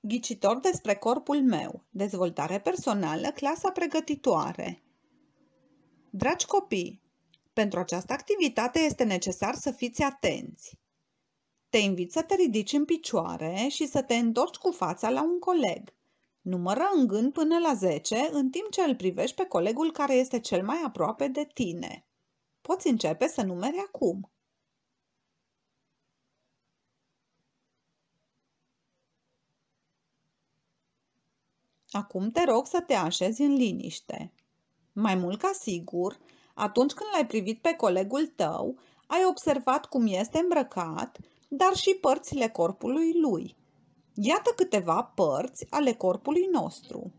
Ghicitor despre corpul meu, dezvoltare personală, clasa pregătitoare. Dragi copii, pentru această activitate este necesar să fiți atenți. Te invit să te ridici în picioare și să te întorci cu fața la un coleg. Numără în gând până la 10, în timp ce îl privești pe colegul care este cel mai aproape de tine. Poți începe să numeri acum. Acum te rog să te așezi în liniște. Mai mult ca sigur, atunci când l-ai privit pe colegul tău, ai observat cum este îmbrăcat, dar și părțile corpului lui. Iată câteva părți ale corpului nostru.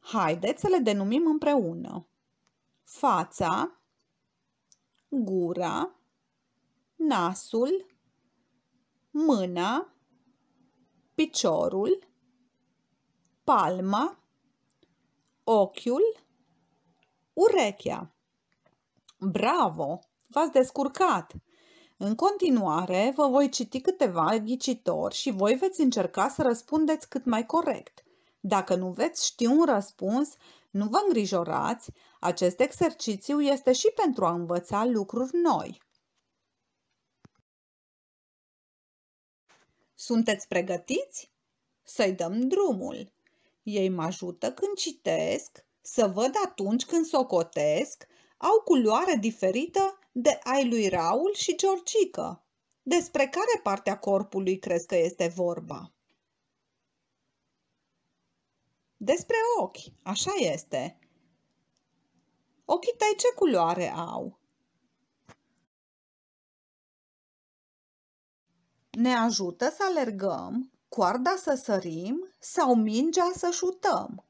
Haideți să le denumim împreună. Fața, gura, nasul, mâna, piciorul, palma, ochiul, urechea. Bravo! V-ați descurcat! În continuare, vă voi citi câteva ghicitori și voi veți încerca să răspundeți cât mai corect. Dacă nu veți ști un răspuns, nu vă îngrijorați, acest exercițiu este și pentru a învăța lucruri noi. Sunteți pregătiți? Să-i dăm drumul! Ei mă ajută când citesc, să văd atunci când socotesc, au culoare diferită de ai lui Raul și Georgică. Despre care parte a corpului crezi că este vorba? Despre ochi, așa este. Ochii tăi ce culoare au? Ne ajută să alergăm coarda să sărim sau mingea să șutăm?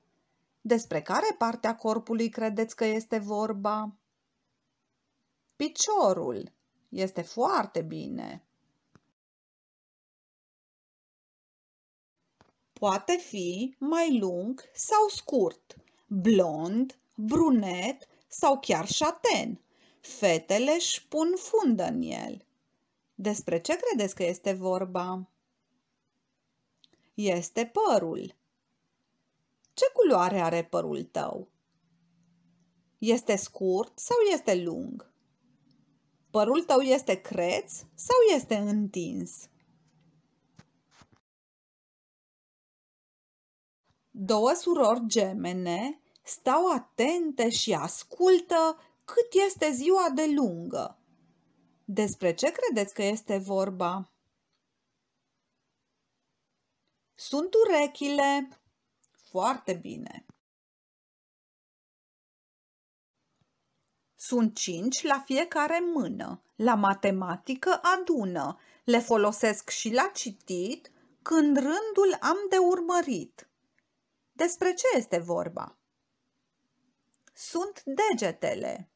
Despre care parte a corpului credeți că este vorba? Piciorul. Este foarte bine. Poate fi mai lung sau scurt, blond, brunet sau chiar șaten. Fetele își pun fundă în el. Despre ce credeți că este vorba? este părul. Ce culoare are părul tău? Este scurt sau este lung? Părul tău este creț sau este întins? 2 surori gemene stau atente și ascultă cât este ziua de lungă. Despre ce credeți că este vorba? Sunt urechile. Foarte bine. Sunt cinci la fiecare mână. La matematică adună. Le folosesc și la citit când rândul am de urmărit. Despre ce este vorba? Sunt degetele.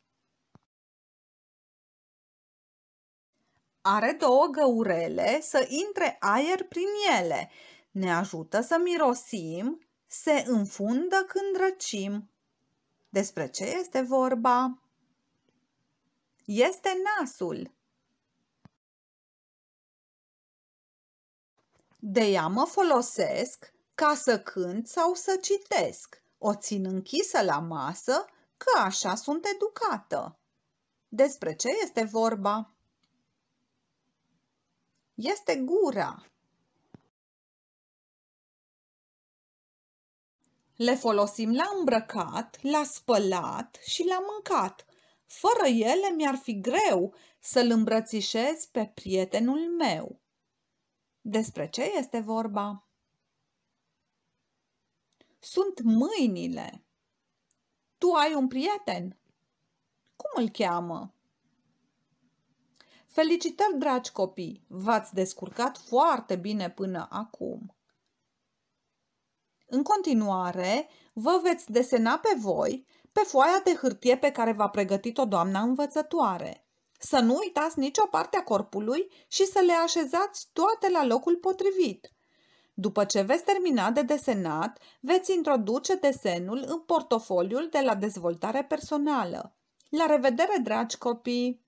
Are două găurele să intre aer prin ele ne ajută să mirosim, se înfundă când răcim. Despre ce este vorba? Este nasul. De ea mă folosesc ca să cânt sau să citesc. O țin închisă la masă, că așa sunt educată. Despre ce este vorba? Este gura. Le folosim la îmbrăcat, la spălat și la mâncat. Fără ele mi-ar fi greu să-l îmbrățișez pe prietenul meu. Despre ce este vorba? Sunt mâinile. Tu ai un prieten? Cum îl cheamă? Felicitări, dragi copii! V-ați descurcat foarte bine până acum! În continuare, vă veți desena pe voi pe foaia de hârtie pe care v-a pregătit-o doamna învățătoare. Să nu uitați nicio parte a corpului și să le așezați toate la locul potrivit. După ce veți termina de desenat, veți introduce desenul în portofoliul de la dezvoltare personală. La revedere, dragi copii!